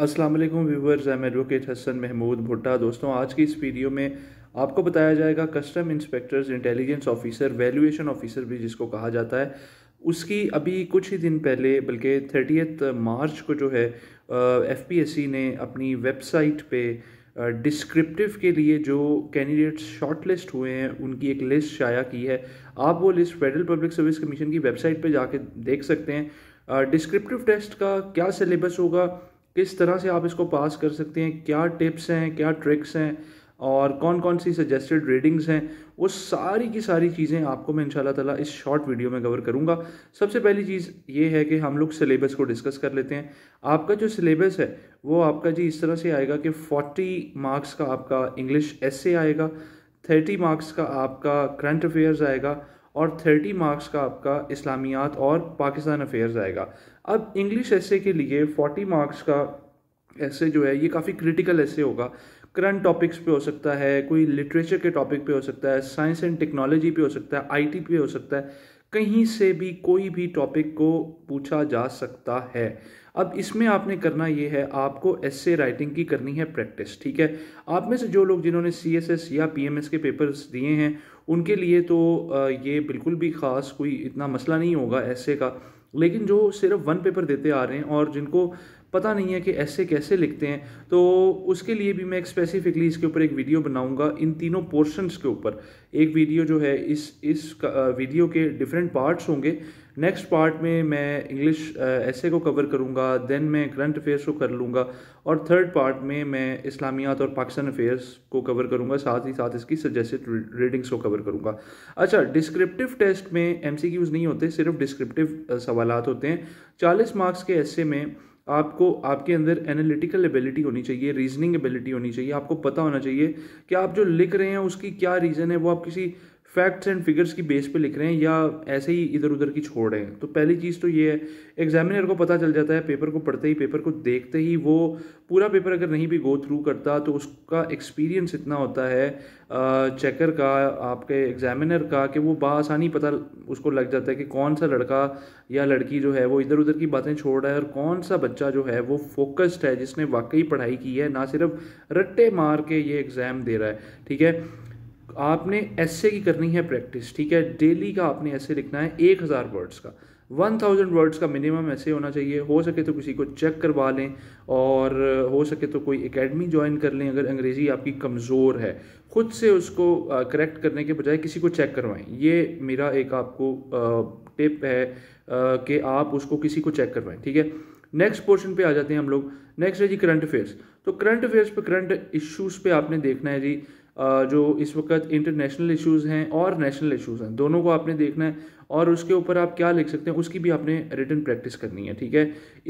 अस्सलाम वालेकुम viewers I am advocate Hasan Mahmood Bhutta दोस्तों आज की इस वीडियो में आपको बताया जाएगा custom inspectors intelligence officer valuation officer भी जिसको कहा जाता है उसकी अभी कुछ ही दिन पहले बल्कि थर्टीथ मार्च को जो है एफ ने अपनी वेबसाइट पे डिस्क्रिप्टिव के लिए जो कैंडिडेट्स शॉर्टलिस्ट हुए हैं उनकी एक लिस्ट शाया की है आप वो list federal public service commission की वेबसाइट पे जाके देख सकते हैं डिस्क्रिप्टिव टेस्ट का क्या सिलेबस होगा किस तरह से आप इसको पास कर सकते हैं क्या टिप्स हैं क्या ट्रिक्स हैं और कौन कौन सी सजेस्टेड रीडिंग्स हैं वो सारी की सारी चीज़ें आपको मैं इंशाल्लाह ताला इस शॉर्ट वीडियो में कवर करूँगा सबसे पहली चीज़ ये है कि हम लोग सिलेबस को डिस्कस कर लेते हैं आपका जो सिलेबस है वो आपका जी इस तरह से आएगा कि 40 मार्क्स का आपका इंग्लिश एस आएगा 30 मार्क्स का आपका करंट अफेयर्स आएगा और थर्टी मार्क्स का आपका इस्लामियात और पाकिस्तान अफेयर्स आएगा अब इंग्लिश ऐसे के लिए फोर्टी मार्क्स का ऐसे जो है ये काफ़ी क्रिटिकल ऐसे होगा करंट टॉपिक्स पे हो सकता है कोई लिटरेचर के टॉपिक पे हो सकता है साइंस एंड टेक्नोलॉजी पे हो सकता है आईटी पे हो सकता है कहीं से भी कोई भी टॉपिक को पूछा जा सकता है अब इसमें आपने करना ये है आपको ऐसे राइटिंग की करनी है प्रैक्टिस ठीक है आप में से जो लोग जिन्होंने सी एस एस या पी एम एस के पेपर्स दिए हैं उनके लिए तो ये बिल्कुल भी ख़ास कोई इतना मसला नहीं होगा ऐसे का लेकिन जो सिर्फ वन पेपर देते आ रहे हैं और जिनको पता नहीं है कि ऐसे कैसे लिखते हैं तो उसके लिए भी मैं एक स्पेसिफिकली इसके ऊपर एक वीडियो बनाऊंगा इन तीनों पोर्शंस के ऊपर एक वीडियो जो है इस इस वीडियो के डिफरेंट पार्ट्स होंगे नेक्स्ट पार्ट में मैं इंग्लिश ऐसे को कवर करूँगा देन मैं करंट अफेयर्स को कर लूँगा और थर्ड पार्ट में मैं इस्लामियात और पाकिस्तान अफेयर्स को कवर करूँगा साथ ही साथ इसकी सजेस्टेड रीडिंग्स को कवर करूँगा अच्छा डिस्क्रिप्टिव टेस्ट में एम नहीं होते सिर्फ डिस्क्रिप्टिव सवाल होते हैं चालीस मार्क्स के ऐसे में आपको आपके अंदर एनालिटिकल एबिलिटी होनी चाहिए रीजनिंग एबिलिटी होनी चाहिए आपको पता होना चाहिए कि आप जो लिख रहे हैं उसकी क्या रीज़न है वो आप किसी फैक्ट्स एंड फिगर्स की बेस पे लिख रहे हैं या ऐसे ही इधर उधर की छोड़ रहे हैं तो पहली चीज़ तो ये है एग्जामिनर को पता चल जाता है पेपर को पढ़ते ही पेपर को देखते ही वो पूरा पेपर अगर नहीं भी गो थ्रू करता तो उसका एक्सपीरियंस इतना होता है चेकर का आपके एग्जामिनर का कि वो बासानी पता उसको लग जाता है कि कौन सा लड़का या लड़की जो है वो इधर उधर की बातें छोड़ रहा है और कौन सा बच्चा जो है वो फोकस्ड है जिसने वाकई पढ़ाई की है ना सिर्फ रट्टे मार के ये एग्ज़ाम दे रहा है ठीक है आपने ऐसे की करनी है प्रैक्टिस ठीक है डेली का आपने ऐसे लिखना है एक हज़ार वर्ड्स का वन थाउजेंड वर्ड्स का मिनिमम ऐसे होना चाहिए हो सके तो किसी को चेक करवा लें और हो सके तो कोई एकेडमी ज्वाइन कर लें अगर अंग्रेज़ी आपकी कमज़ोर है खुद से उसको करेक्ट करने के बजाय किसी को चेक करवाएं ये मेरा एक आपको टिप है कि आप उसको किसी को चेक करवाएं ठीक है नेक्स्ट पोर्शन पे आ जाते हैं हम लोग नेक्स्ट है जी करंट अफेयर्स तो करंट अफेयर्स पे करंट इश्यूज पे आपने देखना है जी जो इस वक्त इंटरनेशनल इश्यूज़ हैं और नेशनल इश्यूज़ हैं दोनों को आपने देखना है और उसके ऊपर आप क्या लिख सकते हैं उसकी भी आपने रिटर्न प्रैक्टिस करनी है ठीक है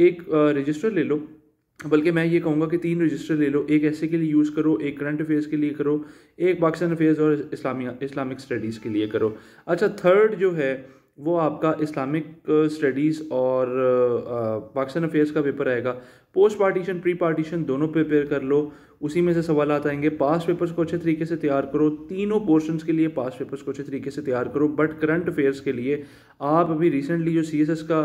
एक रजिस्टर ले लो बल्कि मैं ये कहूँगा कि तीन रजिस्टर ले लो एक ऐसे के लिए यूज़ करो एक करंट अफेयर्स के लिए करो एक पाकिस्तान अफेयर्स और इस्लामिया इस्लामिक स्टडीज़ के लिए करो अच्छा थर्ड जो है वो आपका इस्लामिक स्टडीज़ और पाकिस्तान अफेयर्स का पेपर आएगा पोस्ट पार्टीशन प्री पार्टीशन दोनों प्रिपेयर कर लो उसी में से सवाल आएंगे पास पेपर्स को अच्छे तरीके से तैयार करो तीनों पोर्शन के लिए पास पेपर्स को अच्छे तरीके से तैयार करो बट करंट अफेयर्स के लिए आप अभी रिसेंटली जो सी का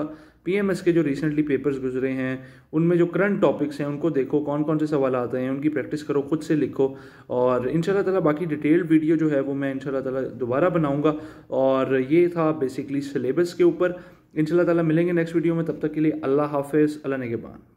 पीएमएस के जो रिसेंटली पेपर्स गुजरे हैं उनमें जो करंट टॉपिक्स हैं उनको देखो कौन कौन से सवाल आते हैं उनकी प्रैक्टिस करो खुद से लिखो और इन ताला बाकी डिटेल्ड वीडियो जो है वो मैं इन ताला दोबारा बनाऊंगा और ये था बेसिकली सिलेबस के ऊपर इन ताला मिलेंगे नेक्स्ट वीडियो में तब तक के लिए अल्लाह हाफिज़ अल्लाह नेगेबान